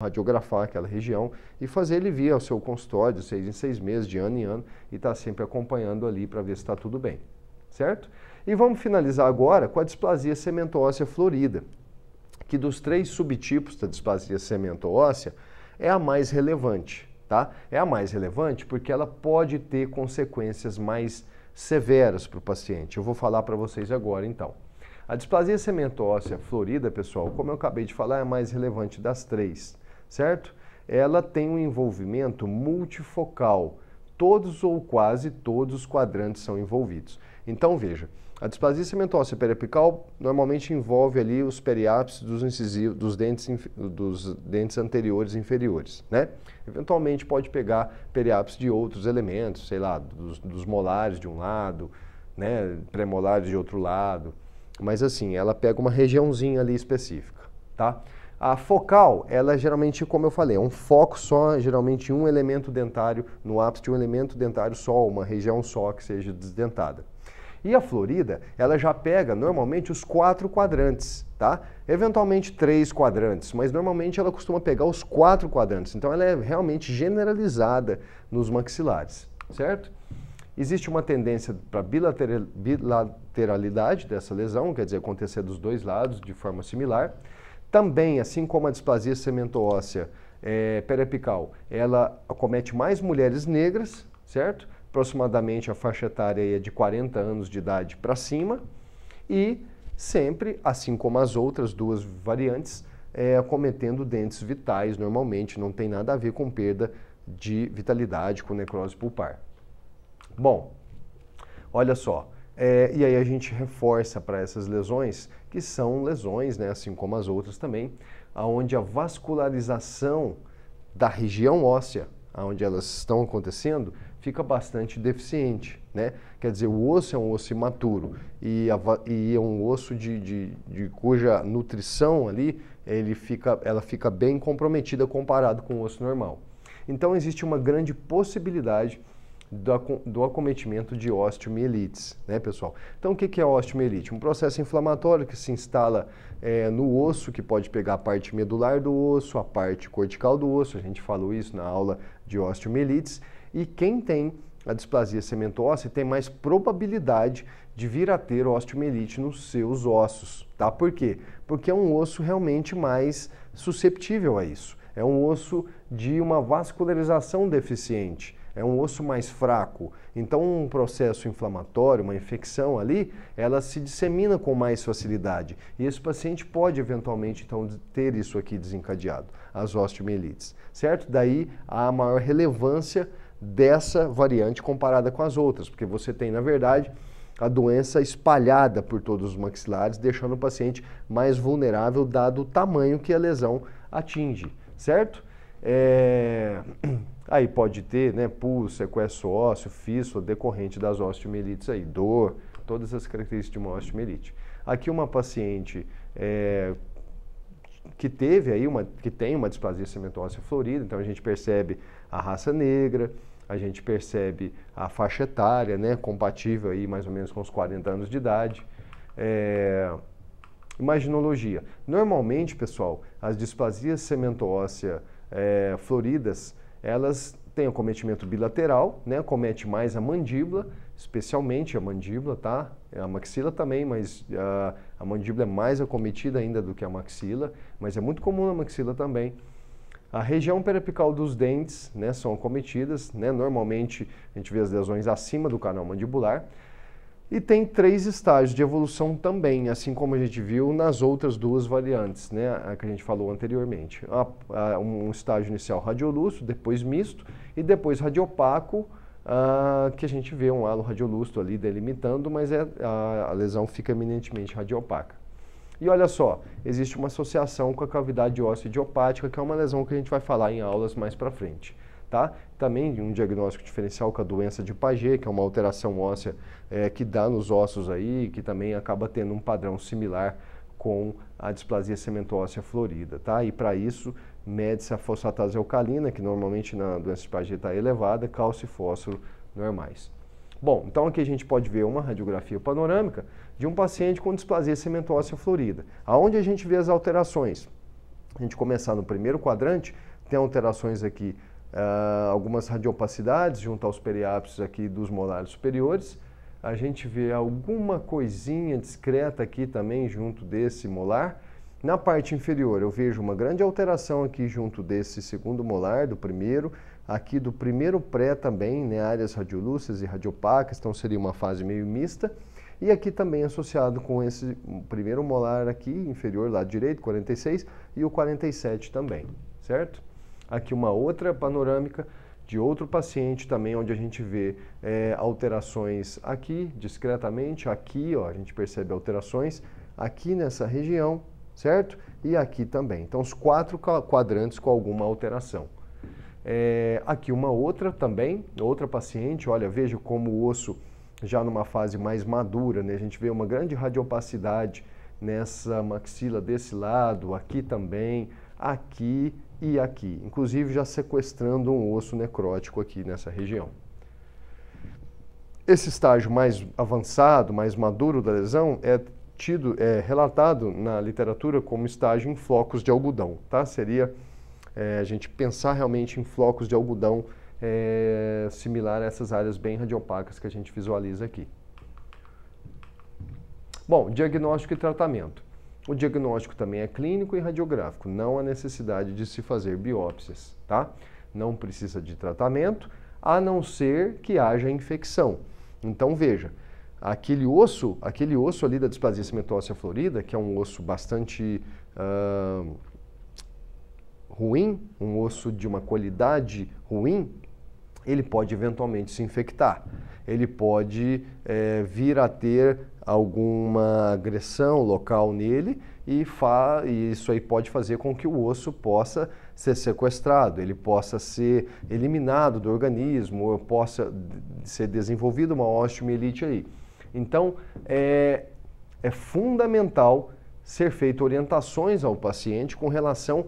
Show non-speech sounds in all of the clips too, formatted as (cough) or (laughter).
radiografar aquela região e fazer ele vir ao seu consultório de seis em seis meses, de ano em ano, e estar tá sempre acompanhando ali para ver se está tudo bem, certo? E vamos finalizar agora com a displasia sementoossea florida, que dos três subtipos da displasia sementoossea é a mais relevante, tá? É a mais relevante porque ela pode ter consequências mais severas para o paciente. Eu vou falar para vocês agora então. A displasia sementoossea florida, pessoal, como eu acabei de falar, é a mais relevante das três certo? Ela tem um envolvimento multifocal. Todos ou quase todos os quadrantes são envolvidos. Então veja, a displasia cimentosa periapical normalmente envolve ali os periápices dos incisivos, dos dentes, dos dentes anteriores e inferiores, né? Eventualmente pode pegar periápices de outros elementos, sei lá, dos, dos molares de um lado, né, premolares de outro lado, mas assim, ela pega uma regiãozinha ali específica, tá? A focal, ela é geralmente, como eu falei, é um foco só, geralmente um elemento dentário, no ápice de um elemento dentário só, uma região só que seja desdentada. E a florida, ela já pega normalmente os quatro quadrantes, tá? Eventualmente três quadrantes, mas normalmente ela costuma pegar os quatro quadrantes. Então ela é realmente generalizada nos maxilares, certo? Existe uma tendência para bilateralidade dessa lesão, quer dizer, acontecer dos dois lados de forma similar. Também, assim como a displasia sementoossa é, periapical, ela acomete mais mulheres negras, certo? Aproximadamente a faixa etária é de 40 anos de idade para cima. E sempre, assim como as outras duas variantes, é, acometendo dentes vitais normalmente, não tem nada a ver com perda de vitalidade, com necrose pulpar. Bom, olha só, é, e aí a gente reforça para essas lesões, que são lesões, né, assim como as outras também, aonde a vascularização da região óssea, onde elas estão acontecendo, fica bastante deficiente, né? Quer dizer, o osso é um osso imaturo e, a, e é um osso de, de, de, cuja nutrição ali ele fica, ela fica bem comprometida comparado com o osso normal. Então existe uma grande possibilidade do, acometimento de osteomielites, né, pessoal? Então, o que, é osteomielite? Um processo inflamatório que se instala é, no osso, que pode pegar a parte medular do osso, a parte cortical do osso, a gente falou isso na aula de osteomielites, e quem tem a displasia cementosa tem mais probabilidade de vir a ter osteomielite nos seus ossos, tá? Por quê? Porque é um osso realmente mais susceptível a isso. É um osso de uma vascularização deficiente é um osso mais fraco. Então, um processo inflamatório, uma infecção ali, ela se dissemina com mais facilidade. E esse paciente pode eventualmente então ter isso aqui desencadeado, as osteomielites, certo? Daí a maior relevância dessa variante comparada com as outras, porque você tem, na verdade, a doença espalhada por todos os maxilares, deixando o paciente mais vulnerável dado o tamanho que a lesão atinge, certo? É... (clears throat) Aí pode ter, né, pulso, sequestro ósseo, fístula, decorrente das osteomielites aí, dor, todas as características de uma osteomielite Aqui uma paciente é, que teve aí uma, que tem uma displasia cementóssea florida, então a gente percebe a raça negra, a gente percebe a faixa etária, né, compatível aí mais ou menos com os 40 anos de idade. É, imaginologia. Normalmente, pessoal, as displasias cementóssea é, eh, floridas elas têm o cometimento bilateral, né? Comete mais a mandíbula, especialmente a mandíbula, tá? É a maxila também, mas a, ah, a mandíbula é mais acometida ainda do que a maxila, mas é muito comum na maxila também. A região periapical dos dentes né, são acometidas, né, normalmente a gente vê as lesões acima do canal mandibular. E tem três estágios de evolução também, assim como a gente viu nas outras duas variantes, né, a que a gente falou anteriormente. A, a, um estágio inicial radiolúcido, depois misto e depois radiopaco, a, que a gente vê um halo radiolúcido ali delimitando, mas é, a, lesão fica eminentemente radiopaca. E olha só, existe uma associação com a cavidade óssea idiopática, que é uma lesão que a gente vai falar em aulas mais para frente tá? Também um diagnóstico diferencial com a doença de Paget, que é uma alteração óssea é, que dá nos ossos aí, que também acaba tendo um padrão similar com a displasia cementóssea florida, tá? E para isso, mede-se a fosfatase alcalina, que normalmente na doença de Paget está elevada, cálcio e fósforo normais. Bom, então aqui a gente pode ver uma radiografia panorâmica de um paciente com displasia cementóssea florida. Aonde a gente vê as alterações? A gente começar no primeiro quadrante, tem alterações aqui uh, algumas radiopacidades junto aos periápsis aqui dos molares superiores. A gente vê alguma coisinha discreta aqui também junto desse molar. Na parte inferior, eu vejo uma grande alteração aqui junto desse segundo molar, do primeiro, aqui do primeiro pré também, né, áreas radiolúceas e radiopacas, então seria uma fase meio mista. E aqui também associado com esse primeiro molar aqui, inferior, lado direito, 46, e o 47 também, certo? Aqui uma outra panorâmica de outro paciente também, onde a gente vê é, alterações aqui, discretamente, aqui, ó, a gente percebe alterações, aqui nessa região, certo? E aqui também. Então, os quatro quadrantes com alguma alteração. É, aqui uma outra também, outra paciente, olha, veja como o osso já numa fase mais madura, né? A gente vê uma grande radiopacidade nessa maxila desse lado, aqui também, aqui, e aqui, inclusive já sequestrando um osso necrótico aqui nessa região. Esse estágio mais avançado, mais maduro da lesão é tido, é relatado na literatura como estágio em flocos de algodão, tá? Seria é, a gente pensar realmente em flocos de algodão é, similar a essas áreas bem radiopacas que a gente visualiza aqui. Bom, diagnóstico e tratamento. O diagnóstico também é clínico e radiográfico, não há necessidade de se fazer biópsias, tá? Não precisa de tratamento, a não ser que haja infecção. Então veja, aquele osso, aquele osso ali da displasia cimentósea florida, que é um osso bastante uh, ruim, um osso de uma qualidade ruim, ele pode eventualmente se infectar, ele pode é, vir a ter alguma agressão local nele e, e, isso aí pode fazer com que o osso possa ser sequestrado, ele possa ser eliminado do organismo, ou possa ser desenvolvida uma osteomielite aí. Então, é, é fundamental ser feito orientações ao paciente com relação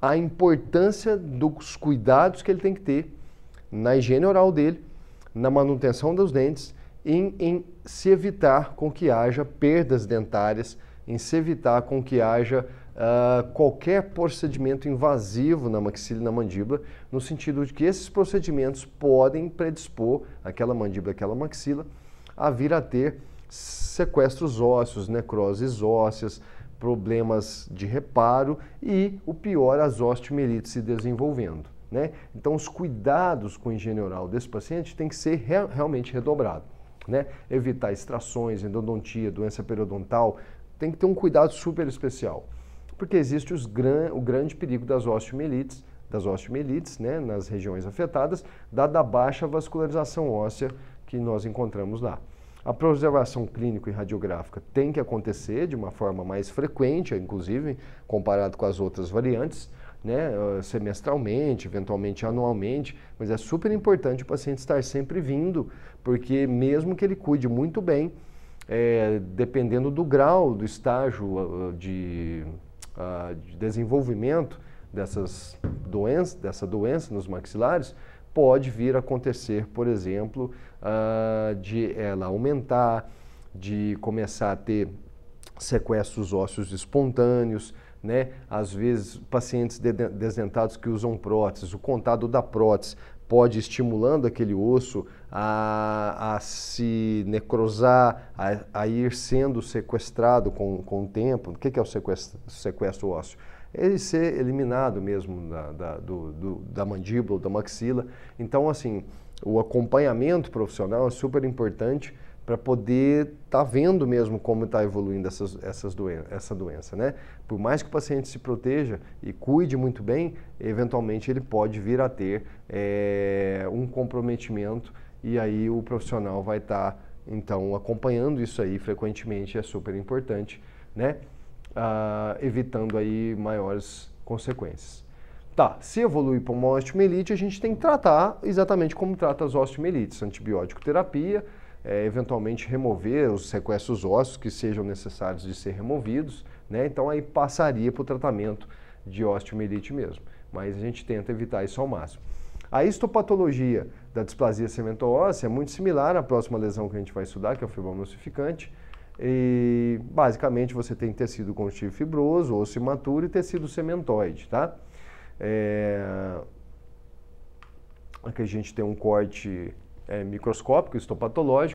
à importância dos cuidados que ele tem que ter na higiene oral dele, na manutenção dos dentes, em, em se evitar com que haja perdas dentárias, em se evitar com que haja uh, qualquer procedimento invasivo na maxila e na mandíbula, no sentido de que esses procedimentos podem predispor aquela mandíbula, aquela maxila, a vir a ter sequestros ósseos, necroses ósseas, problemas de reparo e, o pior, as osteomelites se desenvolvendo. Né? Então, os cuidados com a higiene oral desse paciente tem que ser re realmente redobrado. Né? Evitar extrações, endodontia, doença periodontal, tem que ter um cuidado super especial. Porque existe gran o grande perigo das osteomielites, das osteomielites né, nas regiões afetadas, dada a baixa vascularização óssea que nós encontramos lá. A preservação clínica e radiográfica tem que acontecer de uma forma mais frequente, inclusive, comparado com as outras variantes, né, semestralmente, eventualmente anualmente, mas é super importante o paciente estar sempre vindo, porque mesmo que ele cuide muito bem, é, dependendo do grau, do estágio ah, de, ah, de desenvolvimento dessas doenças, dessa doença nos maxilares, pode vir a acontecer, por exemplo, ah, de ela aumentar, de começar a ter sequestros ósseos espontâneos, né? Às vezes, pacientes desdentados que usam próteses, o contato da prótese pode estimulando aquele osso a, a se necrosar, a, a, ir sendo sequestrado com, com o tempo. O que, é o sequestro, sequestro ósseo? É ele ser eliminado mesmo da, da, do, do, da mandíbula, da maxila. Então, assim, o acompanhamento profissional é super importante para poder estar tá vendo mesmo como está evoluindo essas, essas doen essa doença. Né? Por mais que o paciente se proteja e cuide muito bem, eventualmente ele pode vir a ter é, um comprometimento e aí o profissional vai estar, tá, então, acompanhando isso aí frequentemente, é super importante, né? Ah, evitando aí maiores consequências. Tá, se evoluir para uma osteomielite, a gente tem que tratar exatamente como trata as osteomielites, antibiótico terapia, é, eventualmente remover os sequestros ósseos que sejam necessários de ser removidos, né? Então aí passaria para o tratamento de osteomielite mesmo. Mas a gente tenta evitar isso ao máximo. A histopatologia da displasia cemento-óssea é muito similar à próxima lesão que a gente vai estudar, que é o fibroma ossificante. E basicamente você tem tecido conjuntivo fibroso, osso imaturo e tecido sementoide, tá? É... Aqui a gente tem um corte é, microscópico, histopatológico,